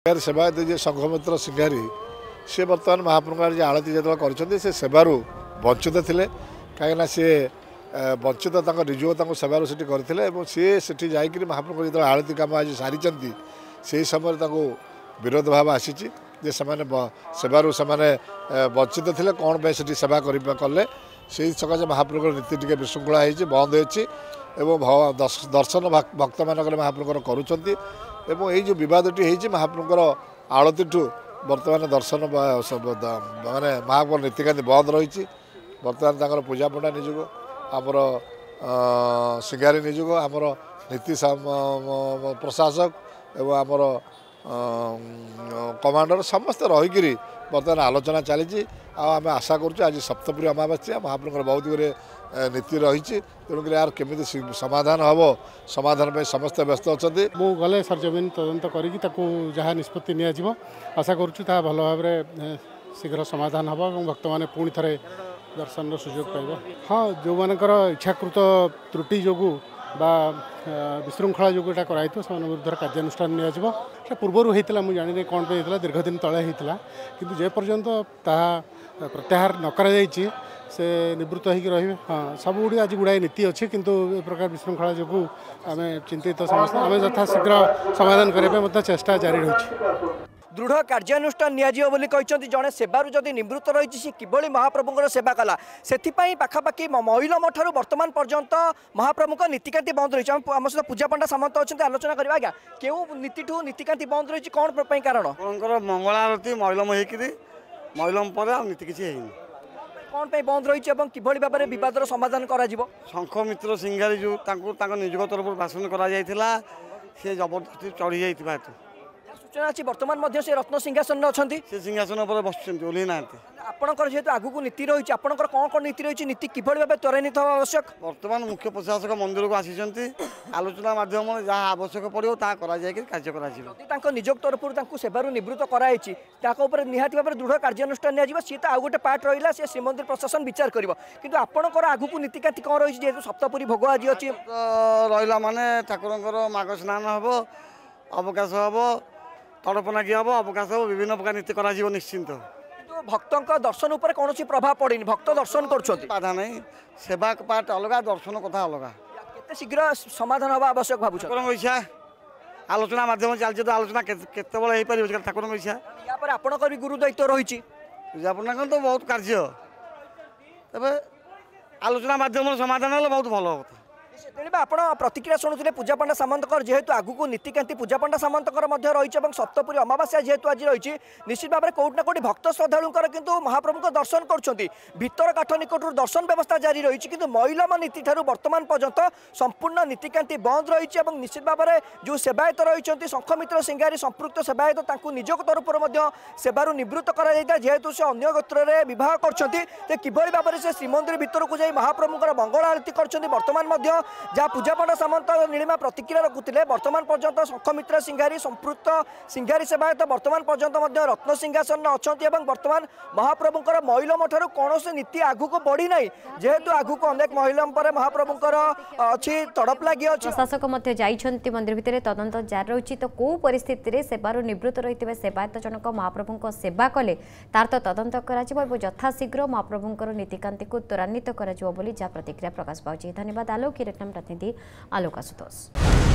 ସିଙ୍ଗାରୀ ସେବାୟତ ଯିଏ ସଂଘମିତ୍ର ସିଙ୍ଗାରୀ ସିଏ ବର୍ତ୍ତମାନ ମହାପ୍ରଭୁଙ୍କର ଯିଏ ଆଳତୀ ଯେତେବେଳେ କରିଛନ୍ତି ସେ ସେବାରୁ ବଞ୍ଚିତ ଥିଲେ କାହିଁକିନା ସିଏ ବଞ୍ଚିତ ତାଙ୍କ ନିଯୋଗ ତାଙ୍କୁ ସେବାରୁ ସେଠି କରିଥିଲେ ଏବଂ ସିଏ ସେଠି ଯାଇକରି ମହାପ୍ରଭୁଙ୍କ ଯେତେବେଳେ ଆଳତୀ କାମ ଆଜି ସାରିଛନ୍ତି ସେହି ସମୟରେ ତାଙ୍କୁ ବିରୋଧ ଭାବ ଆସିଛି ଯେ ସେମାନେ ସେବାରୁ ସେମାନେ ବଞ୍ଚିତ ଥିଲେ କ'ଣ ପାଇଁ ସେଠି ସେବା କରି କଲେ ସେହି ସକାଶେ ମହାପ୍ରଭୁଙ୍କର ନୀତି ଟିକେ ବିଶୃଙ୍ଖଳା ହେଇଛି ବନ୍ଦ ହେଇଛି ଏବଂ ଦର୍ଶନ ଭକ୍ତମାନଙ୍କର ମହାପ୍ରଭୁଙ୍କର କରୁଛନ୍ତି ଏବଂ ଏଇ ଯେଉଁ ବିବାଦଟି ହେଇଛି ମହାପ୍ରଭୁଙ୍କର ଆଳତୀଠୁ ବର୍ତ୍ତମାନ ଦର୍ଶନ ମାନେ ମହାପ୍ରଭୁ ନୀତିକାନ୍ତି ବନ୍ଦ ରହିଛି ବର୍ତ୍ତମାନ ତାଙ୍କର ପୂଜାପଣ୍ଡା ନିଯୋଗ ଆମର ସିଙ୍ଗାରୀ ନିଯୋଗ ଆମର ନୀତି ପ୍ରଶାସକ ଏବଂ ଆମର କମାଣ୍ଡର ସମସ୍ତେ ରହିକିରି ବର୍ତ୍ତମାନ ଆଲୋଚନା ଚାଲିଛି ଆଉ ଆମେ ଆଶା କରୁଛୁ ଆଜି ସପ୍ତପୁରୀ ଅମାବାସ୍ୟା ମହାପ୍ରଭୁଙ୍କର ବହୁତ ଗୁଡ଼ିଏ ନୀତି ରହିଛି ତେଣୁକରି ଏହାର କେମିତି ସମାଧାନ ହେବ ସମାଧାନ ପାଇଁ ସମସ୍ତେ ବ୍ୟସ୍ତ ଅଛନ୍ତି ମୁଁ ଗଲେ ସାର୍ ଜମିନ ତଦନ୍ତ କରିକି ତାକୁ ଯାହା ନିଷ୍ପତ୍ତି ନିଆଯିବ ଆଶା କରୁଛୁ ତାହା ଭଲ ଭାବରେ ଶୀଘ୍ର ସମାଧାନ ହେବ ଏବଂ ଭକ୍ତମାନେ ପୁଣି ଥରେ ଦର୍ଶନର ସୁଯୋଗ ପାଇବ ହଁ ଯେଉଁମାନଙ୍କର ଇଚ୍ଛାକୃତ ତ୍ରୁଟି ଯୋଗୁଁ বা বিଶୃଙ୍ଖଳା ଯୋଗୁଁ ଏଇଟା କରାହେଇଥିବ ସେମାନଙ୍କ ବିରୁଦ୍ଧରେ କାର୍ଯ୍ୟାନୁଷ୍ଠାନ ନିଆଯିବ ସେଟା ପୂର୍ବରୁ ହେଇଥିଲା ମୁଁ ଜାଣିନି କ'ଣ ପାଇଁ ହେଇଥିଲା ଦୀର୍ଘଦିନ ତଳେ ହେଇଥିଲା କିନ୍ତୁ ଯେପର୍ଯ୍ୟନ୍ତ ତାହା ପ୍ରତ୍ୟାହାର ନ କରାଯାଇଛି ସେ ନିବୃତ୍ତ ହେଇକି ରହିବେ ହଁ ସବୁଗୁଡ଼ିକ ଆଜି ଗୁଡ଼ାଏ ନୀତି ଅଛି କିନ୍ତୁ ଏ ପ୍ରକାର ବିଶୃଙ୍ଖଳା ଯୋଗୁଁ ଆମେ ଚିନ୍ତିତ ସମସ୍ତେ ଆମେ ଯଥାଶୀଘ୍ର ସମାଧାନ କରିବା ପାଇଁ ମଧ୍ୟ ଚେଷ୍ଟା ଜାରି ରହିଛି দৃঢ় কার্যানুষ্ঠান নিয়ে বলে জনে সেবার যদি নিবৃত্ত রয়েছে সে কিভাবে মহাপ্রভুঙ্কর সেবা কলা সেপাই পাখাপাখি মহিলম ঠার বর্তমান পর্যন্ত মহাপ্রভুঙ্ক নীতিকান্তি বন্ধ রয়েছে আমার সহ পূজা পণ্ডা সামন্ত অনেক আলোচনা করা আজ্ঞা কেউ নীতি ঠু নীতিকান্তি বন্ধ রয়েছে কোণ কারণ মঙ্গলারতি মহিলম হয়েকি মহিলম পরে নীতি কিছু হয়নি কোণ বন্ধ রয়েছে এবং কিভাবে ভাবে বিবাদর সমাধান করা যাব শঙ্খমিত্র সিংহারী যে তাঁর নিজ তরফ ভাষণ করা যাই সে জবরদস্তি চড়ি যাই হেতু ସୂଚନା ଅଛି ବର୍ତ୍ତମାନ ମଧ୍ୟ ସେ ରତ୍ନ ସିଂହାସନରେ ଅଛନ୍ତି ସେ ସିଂହାସନ ଉପରେ ବସୁଛନ୍ତି ଓହ୍ଲେଇ ନାହାନ୍ତି ଆପଣଙ୍କର ଯେହେତୁ ଆଗକୁ ନୀତି ରହିଛି ଆପଣଙ୍କର କ'ଣ କ'ଣ ନୀତି ରହିଛି ନୀତି କିଭଳି ଭାବେ ତ୍ୱରାନ୍ୱିତ ହେବା ଆବଶ୍ୟକ ବର୍ତ୍ତମାନ ମୁଖ୍ୟ ପ୍ରଶାସକ ମନ୍ଦିରକୁ ଆସିଛନ୍ତି ଆଲୋଚନା ମାଧ୍ୟମରେ ଯାହା ଆବଶ୍ୟକ ପଡ଼ିବ ତାହା କରାଯାଇକି କାର୍ଯ୍ୟ କରାଯିବ ଯଦି ତାଙ୍କ ନିଯୋଗ ତରଫରୁ ତାଙ୍କୁ ସେବାରୁ ନିବୃତ୍ତ କରାଯାଇଛି ତାଙ୍କ ଉପରେ ନିହାତି ଭାବରେ ଦୃଢ଼ କାର୍ଯ୍ୟାନୁଷ୍ଠାନ ନିଆଯିବ ସିଏ ତ ଆଉ ଗୋଟେ ପାର୍ଟ ରହିଲା ସେ ଶ୍ରୀମନ୍ଦିର ପ୍ରଶାସନ ବିଚାର କରିବ କିନ୍ତୁ ଆପଣଙ୍କର ଆଗକୁ ନୀତିକାନ୍ତି କ'ଣ ରହିଛି ଯେହେତୁ ସପ୍ତପୁରୀ ଭୋଗ ଆଜି ଅଛି ରହିଲା ମାନେ ଠାକୁରଙ୍କର ମାଘ ସ୍ନାନ ହେବ ଅବକାଶ ହେବ তড়পনা ତଡ଼ପନା ଘି অবকাশ ଅବକାଶ বিভিন্ন প্রকার নীতি করা যাব নিশ্চিন্ত ভক্তঙ্ক দর্শন উপরে কোণী প্রভাব পড়েনি ভক্ত দর্শন করছেন বাধা নাই সেবা পাঠ অলগা দর্শন কথা অলগা কেতে শীঘ্র সমাধান হওয়া আবশ্যক ভাবুছ ঠাকুরঙ্ক ইচ্ছা আলোচনা মাধ্যমে চালছে তো আলোচনা কেতবেলে হয়েপারিব ঠাকুরঙ্ক ইচ্ছা ইয়াপরে আপনার বি গুরু দায়িত্ব রয়েছে পূজাপনা তো বহুত কার্য তবে আলোচনা মাধ্যমে সমাধান হলে বহুত ভালো কথা ତେଣୁ ଆପଣ ପ୍ରତିକ୍ରିୟା ଶୁଣୁଥିଲେ ପୂଜା ପଣ୍ଡା ସାମନ୍ତଙ୍କର ଯେହେତୁ ଆଗକୁ ନୀତିକାନ୍ତି ପୂଜା ପଣ୍ଡା ସାମନ୍ତଙ୍କର ମଧ୍ୟ ରହିଛି ଏବଂ ସପ୍ତପୁରୀ ଅମାବାସ୍ୟା ଯେହେତୁ ଆଜି ରହିଛି ନିଶ୍ଚିତ ଭାବରେ କେଉଁଠି ନା କେଉଁଠି ଭକ୍ତ ଶ୍ରଦ୍ଧାଳୁଙ୍କର କିନ୍ତୁ ମହାପ୍ରଭୁଙ୍କ ଦର୍ଶନ କରୁଛନ୍ତି ଭିତର କାଠ ନିକଟରୁ ଦର୍ଶନ ବ୍ୟବସ୍ଥା ଜାରି ରହିଛି କିନ୍ତୁ ମଇଲମ ନୀତିଠାରୁ ବର୍ତ୍ତମାନ ପର୍ଯ୍ୟନ୍ତ ସମ୍ପୂର୍ଣ୍ଣ ନୀତିକାନ୍ତି ବନ୍ଦ ରହିଛି ଏବଂ ନିଶ୍ଚିତ ଭାବରେ ଯେଉଁ ସେବାୟତ ରହିଛନ୍ତି ଶଙ୍ଖମିତ୍ର ସିଙ୍ଗାରୀ ସମ୍ପୃକ୍ତ ସେବାୟତ ତାଙ୍କୁ ନିଜ ତରଫରୁ ମଧ୍ୟ ସେବାରୁ ନିବୃତ୍ତ କରାଯାଇଥିଲା ଯେହେତୁ ସେ ଅନ୍ୟ ଗୋତ୍ରରେ ବିବାହ କରୁଛନ୍ତି ସେ କିଭଳି ଭାବରେ ସେ ଶ୍ରୀମନ୍ଦିର ଭିତରକୁ ଯାଇ ମହାପ୍ରଭୁଙ୍କର ମଙ୍ଗଳ ଆଳତି କରିଛନ୍ତି ବର୍ତ୍ତମାନ ମଧ୍ୟ যা ପୂଜାପଣ୍ଡା ସାମନ୍ତ ନୀଳିମା ପ୍ରତିକ୍ରିୟା ରଖୁଥିଲେ ବର୍ତ୍ତମାନ ପର୍ଯ୍ୟନ୍ତ ଶଙ୍ଖମିତ୍ର ସିଂହାରୀ ସମ୍ପୃକ୍ତ ସିଂହାରୀ ସେବାୟତ ବର୍ତ୍ତମାନ ପର୍ଯ୍ୟନ୍ତ ମଧ୍ୟ ରତ୍ନ ସିଂହାସନରେ ଅଛନ୍ତି ଏବଂ ବର୍ତ୍ତମାନ ମହାପ୍ରଭୁଙ୍କର ମହିଳମଠାରୁ କୌଣସି ନୀତି ଆଗକୁ ବଢ଼ିନାହିଁ ଯେହେତୁ ଆଗକୁ ଅନେକ ମହିଳମ ପରେ ମହାପ୍ରଭୁଙ୍କର ଅଛି ତଡ଼ପ ଲାଗି ଅଛି ପ୍ରଶାସକ ମଧ୍ୟ ଯାଇଛନ୍ତି ମନ୍ଦିର ଭିତରେ ତଦନ୍ତ ଜାରି ରହୁଛି ତ କେଉଁ ପରିସ୍ଥିତିରେ ସେବାରୁ ନିବୃତ୍ତ ରହିଥିବା ସେବାୟତ ଜଣକ ମହାପ୍ରଭୁଙ୍କ ସେବା କଲେ ତାର ତ ତଦନ୍ତ କରାଯିବ ଏବଂ ଯଥାଶୀଘ୍ର ମହାପ୍ରଭୁଙ୍କର ନୀତିକାନ୍ତିକୁ ତ୍ୱରାନ୍ୱିତ କରାଯିବ ବୋଲି ଯାହା ପ୍ରତିକ୍ରିୟା ପ୍ରକାଶ ପାଉଛି ଧନ୍ୟବାଦ ଆଲୋକିରେ कार्यक्रम प्रतिनिधि आलोक आशुतोष